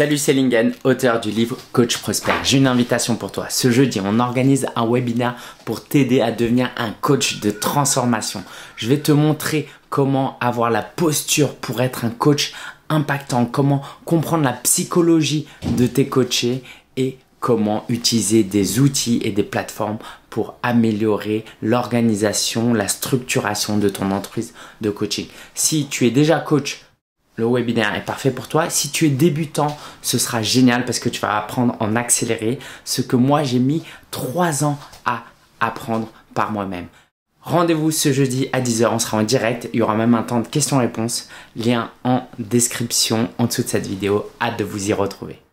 Salut, c'est Lingen, auteur du livre Coach Prosper. J'ai une invitation pour toi. Ce jeudi, on organise un webinaire pour t'aider à devenir un coach de transformation. Je vais te montrer comment avoir la posture pour être un coach impactant, comment comprendre la psychologie de tes coachés et comment utiliser des outils et des plateformes pour améliorer l'organisation, la structuration de ton entreprise de coaching. Si tu es déjà coach, le webinaire est parfait pour toi. Si tu es débutant, ce sera génial parce que tu vas apprendre en accéléré ce que moi j'ai mis 3 ans à apprendre par moi-même. Rendez-vous ce jeudi à 10h, on sera en direct, il y aura même un temps de questions-réponses, lien en description en dessous de cette vidéo, hâte de vous y retrouver.